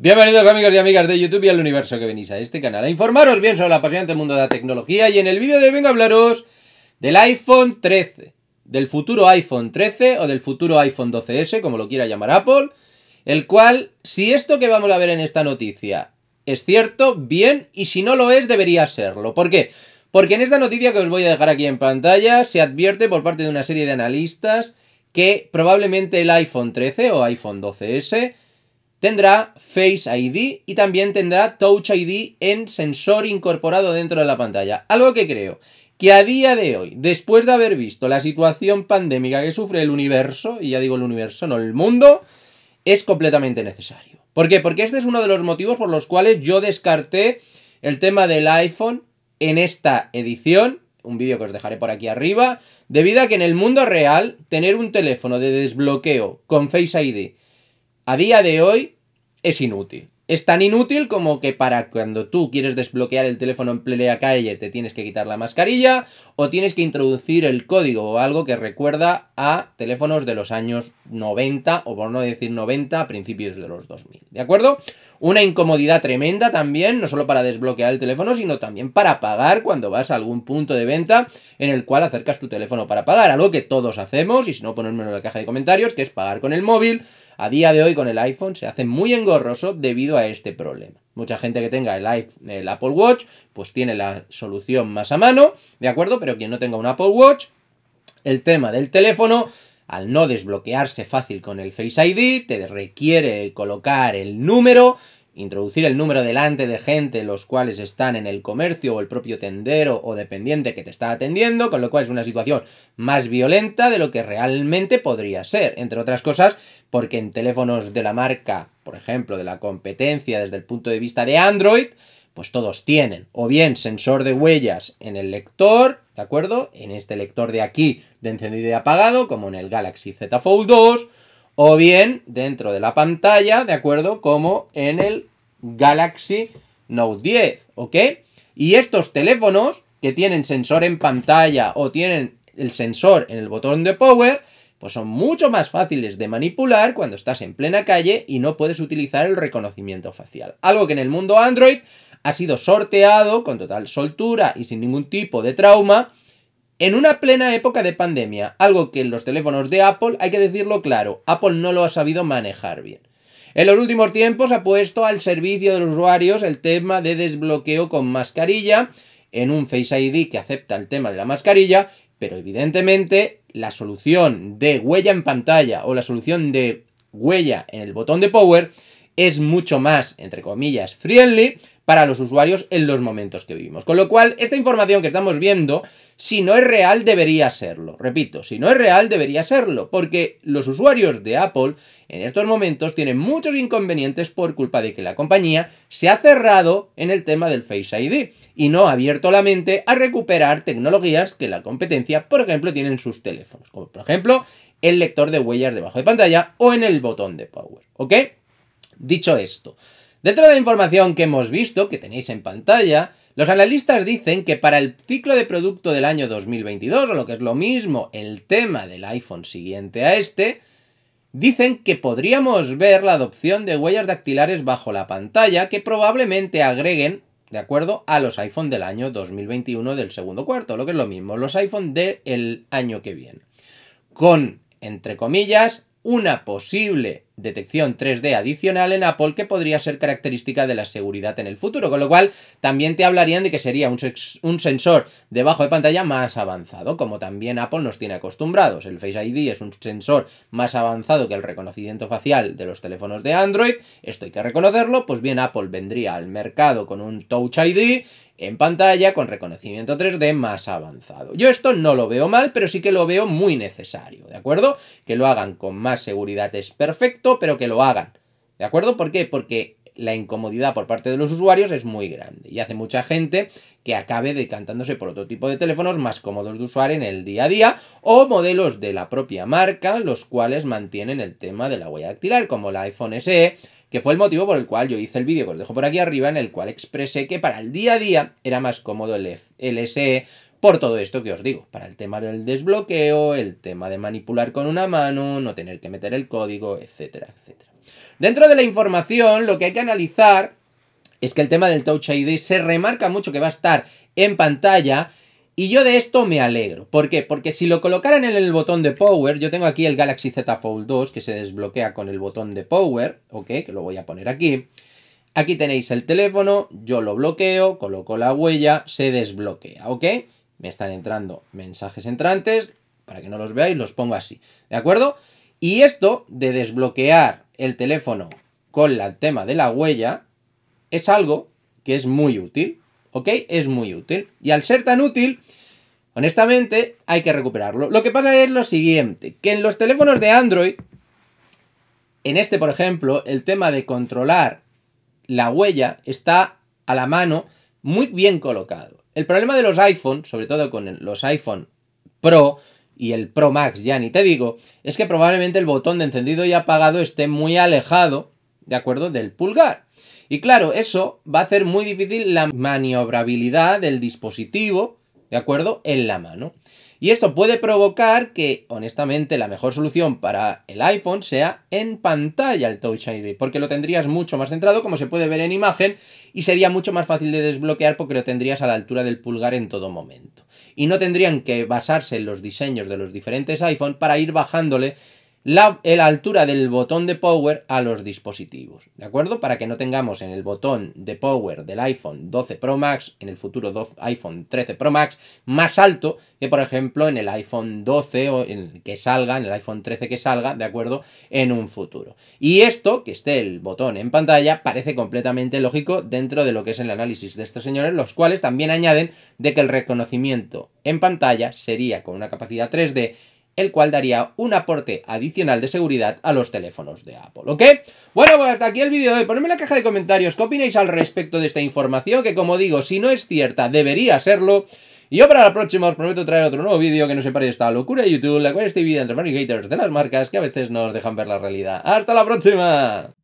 Bienvenidos amigos y amigas de YouTube y al universo que venís a este canal a informaros bien sobre el apasionante mundo de la tecnología y en el vídeo de hoy vengo a hablaros del iPhone 13, del futuro iPhone 13 o del futuro iPhone 12S, como lo quiera llamar Apple, el cual, si esto que vamos a ver en esta noticia es cierto, bien, y si no lo es, debería serlo. ¿Por qué? Porque en esta noticia que os voy a dejar aquí en pantalla se advierte por parte de una serie de analistas que probablemente el iPhone 13 o iPhone 12S Tendrá Face ID y también tendrá Touch ID en sensor incorporado dentro de la pantalla. Algo que creo que a día de hoy, después de haber visto la situación pandémica que sufre el universo, y ya digo el universo, no el mundo, es completamente necesario. ¿Por qué? Porque este es uno de los motivos por los cuales yo descarté el tema del iPhone en esta edición, un vídeo que os dejaré por aquí arriba, debido a que en el mundo real tener un teléfono de desbloqueo con Face ID a día de hoy es inútil es tan inútil como que para cuando tú quieres desbloquear el teléfono en plena calle te tienes que quitar la mascarilla o tienes que introducir el código o algo que recuerda a teléfonos de los años 90 o por no decir 90 a principios de los 2000. ¿De acuerdo? Una incomodidad tremenda también, no solo para desbloquear el teléfono, sino también para pagar cuando vas a algún punto de venta en el cual acercas tu teléfono para pagar, algo que todos hacemos y si no ponerme en la caja de comentarios, que es pagar con el móvil. A día de hoy con el iPhone se hace muy engorroso debido a este problema. Mucha gente que tenga el, el Apple Watch, pues tiene la solución más a mano, ¿de acuerdo? Pero quien no tenga un Apple Watch, el tema del teléfono, al no desbloquearse fácil con el Face ID, te requiere colocar el número Introducir el número delante de gente los cuales están en el comercio o el propio tendero o dependiente que te está atendiendo, con lo cual es una situación más violenta de lo que realmente podría ser, entre otras cosas, porque en teléfonos de la marca, por ejemplo, de la competencia desde el punto de vista de Android, pues todos tienen, o bien sensor de huellas en el lector, ¿de acuerdo? En este lector de aquí de encendido y apagado, como en el Galaxy Z Fold 2, o bien dentro de la pantalla, ¿de acuerdo? Como en el Galaxy Note 10, ¿ok? Y estos teléfonos que tienen sensor en pantalla o tienen el sensor en el botón de power, pues son mucho más fáciles de manipular cuando estás en plena calle y no puedes utilizar el reconocimiento facial. Algo que en el mundo Android ha sido sorteado con total soltura y sin ningún tipo de trauma en una plena época de pandemia, algo que en los teléfonos de Apple hay que decirlo claro, Apple no lo ha sabido manejar bien. En los últimos tiempos ha puesto al servicio de los usuarios el tema de desbloqueo con mascarilla, en un Face ID que acepta el tema de la mascarilla, pero evidentemente la solución de huella en pantalla o la solución de huella en el botón de Power es mucho más, entre comillas, friendly para los usuarios en los momentos que vivimos. Con lo cual, esta información que estamos viendo si no es real, debería serlo. Repito, si no es real, debería serlo, porque los usuarios de Apple en estos momentos tienen muchos inconvenientes por culpa de que la compañía se ha cerrado en el tema del Face ID y no ha abierto la mente a recuperar tecnologías que la competencia, por ejemplo, tiene en sus teléfonos, como por ejemplo el lector de huellas debajo de pantalla o en el botón de Power. ¿Ok? Dicho esto, dentro de la información que hemos visto, que tenéis en pantalla, los analistas dicen que para el ciclo de producto del año 2022, o lo que es lo mismo, el tema del iPhone siguiente a este, dicen que podríamos ver la adopción de huellas dactilares bajo la pantalla que probablemente agreguen, de acuerdo, a los iPhone del año 2021 del segundo cuarto, lo que es lo mismo, los iPhone del año que viene. Con, entre comillas, una posible detección 3D adicional en Apple que podría ser característica de la seguridad en el futuro, con lo cual también te hablarían de que sería un, sensor debajo de pantalla más avanzado, como también Apple nos tiene acostumbrados. El Face ID es un sensor más avanzado que el reconocimiento facial de los teléfonos de Android, esto hay que reconocerlo, pues bien Apple vendría al mercado con un Touch ID en pantalla con reconocimiento 3D más avanzado. Yo esto no lo veo mal, pero sí que lo veo muy necesario, ¿de acuerdo? Que lo hagan con más seguridad es perfecto, pero que lo hagan. ¿De acuerdo? ¿Por qué? Porque la incomodidad por parte de los usuarios es muy grande y hace mucha gente que acabe decantándose por otro tipo de teléfonos más cómodos de usar en el día a día o modelos de la propia marca los cuales mantienen el tema de la huella dactilar como el iPhone SE que fue el motivo por el cual yo hice el vídeo que os dejo por aquí arriba en el cual expresé que para el día a día era más cómodo el, el SE por todo esto que os digo, para el tema del desbloqueo, el tema de manipular con una mano, no tener que meter el código, etcétera, etcétera. Dentro de la información, lo que hay que analizar es que el tema del Touch ID se remarca mucho que va a estar en pantalla y yo de esto me alegro. ¿Por qué? Porque si lo colocaran en el botón de Power, yo tengo aquí el Galaxy Z Fold 2 que se desbloquea con el botón de Power, ¿ok? Que lo voy a poner aquí. Aquí tenéis el teléfono, yo lo bloqueo, coloco la huella, se desbloquea, ¿ok? me están entrando mensajes entrantes, para que no los veáis, los pongo así, ¿de acuerdo? Y esto de desbloquear el teléfono con el tema de la huella es algo que es muy útil, ¿ok? Es muy útil. Y al ser tan útil, honestamente, hay que recuperarlo. Lo que pasa es lo siguiente, que en los teléfonos de Android, en este, por ejemplo, el tema de controlar la huella está a la mano muy bien colocado. El problema de los iPhone, sobre todo con los iPhone Pro y el Pro Max, ya ni te digo, es que probablemente el botón de encendido y apagado esté muy alejado, ¿de acuerdo?, del pulgar. Y claro, eso va a hacer muy difícil la maniobrabilidad del dispositivo, ¿de acuerdo?, en la mano. Y esto puede provocar que, honestamente, la mejor solución para el iPhone sea en pantalla el Touch ID, porque lo tendrías mucho más centrado, como se puede ver en imagen, y sería mucho más fácil de desbloquear porque lo tendrías a la altura del pulgar en todo momento. Y no tendrían que basarse en los diseños de los diferentes iPhone para ir bajándole la, altura del botón de power a los dispositivos, ¿de acuerdo? Para que no tengamos en el botón de power del iPhone 12 Pro Max, en el futuro iPhone 13 Pro Max, más alto que por ejemplo en el iPhone 12 o en el que salga, en el iPhone 13 que salga, ¿de acuerdo? En un futuro. Y esto, que esté el botón en pantalla, parece completamente lógico dentro de lo que es el análisis de estos señores, los cuales también añaden de que el reconocimiento en pantalla sería con una capacidad 3D el cual daría un aporte adicional de seguridad a los teléfonos de Apple, ¿ok? Bueno, pues hasta aquí el vídeo de hoy. Ponedme en la caja de comentarios qué opináis al respecto de esta información, que como digo, si no es cierta, debería serlo. Y yo para la próxima os prometo traer otro nuevo vídeo que no se pare esta locura de YouTube, la cual es este entre haters de las marcas que a veces nos dejan ver la realidad. ¡Hasta la próxima!